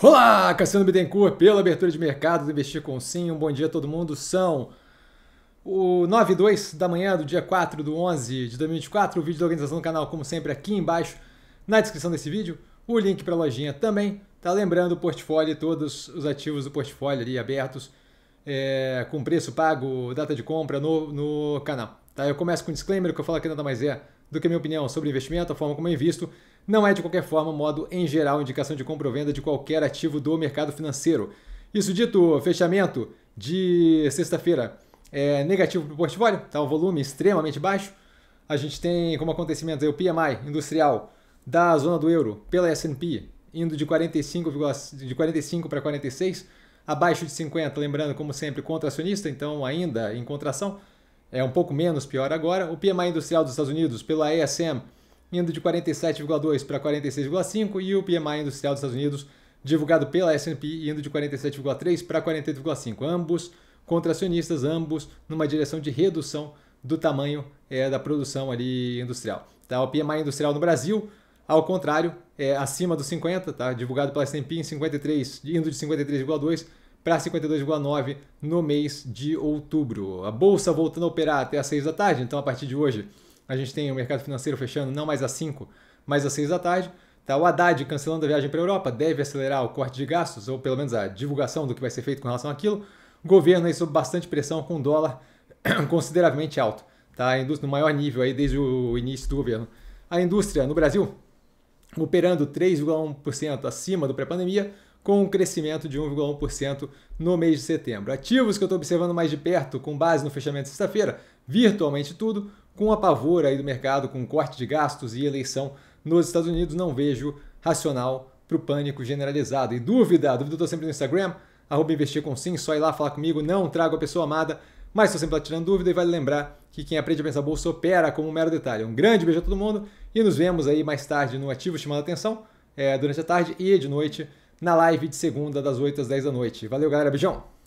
Olá, Cassiano Bittencourt, pela abertura de mercado do Investir com Sim. Um bom dia a todo mundo. São o 9 e 2 da manhã do dia 4 do 11 de 2024. O vídeo da organização do canal, como sempre, aqui embaixo na descrição desse vídeo. O link para a lojinha também. Tá lembrando o portfólio, todos os ativos do portfólio ali abertos, é, com preço pago, data de compra no, no canal. Tá? Eu começo com um disclaimer, que eu falo que nada mais é do que a minha opinião sobre investimento, a forma como eu é invisto, não é de qualquer forma, modo em geral, indicação de compra ou venda de qualquer ativo do mercado financeiro. Isso dito, fechamento de sexta-feira é negativo para o portfólio, tá? um volume extremamente baixo. A gente tem como acontecimento o PMI industrial da zona do euro pela S&P indo de 45, de 45 para 46, abaixo de 50, lembrando como sempre contra acionista, então ainda em contração é um pouco menos pior agora. O PMI industrial dos Estados Unidos pela ASM indo de 47,2 para 46,5 e o PMI industrial dos Estados Unidos divulgado pela S&P indo de 47,3 para 48,5, ambos contracionistas, ambos numa direção de redução do tamanho é, da produção ali industrial. Tá? O PMI industrial no Brasil, ao contrário, é acima dos 50, tá? divulgado pela S&P em 53, indo de 53,2 para 52,9 no mês de outubro. A bolsa voltando a operar até às 6 da tarde, então a partir de hoje a gente tem o mercado financeiro fechando não mais às 5, mas às 6 da tarde. Tá, o Haddad cancelando a viagem para a Europa deve acelerar o corte de gastos, ou pelo menos a divulgação do que vai ser feito com relação àquilo. O governo aí sob bastante pressão com o dólar consideravelmente alto. Tá? A indústria no maior nível aí desde o início do governo. A indústria no Brasil operando 3,1% acima do pré-pandemia, com um crescimento de 1,1% no mês de setembro. Ativos que eu estou observando mais de perto, com base no fechamento de sexta-feira, virtualmente tudo, com a aí do mercado, com corte de gastos e eleição nos Estados Unidos, não vejo racional para o pânico generalizado. E dúvida, dúvida eu estou sempre no Instagram, arroba investir com sim, só ir lá falar comigo, não trago a pessoa amada, mas estou sempre lá tirando dúvida e vale lembrar que quem aprende a pensar bolsa opera como um mero detalhe. Um grande beijo a todo mundo e nos vemos aí mais tarde no Ativo Chamando a Atenção, é, durante a tarde e de noite na live de segunda, das 8 às 10 da noite. Valeu, galera. Beijão!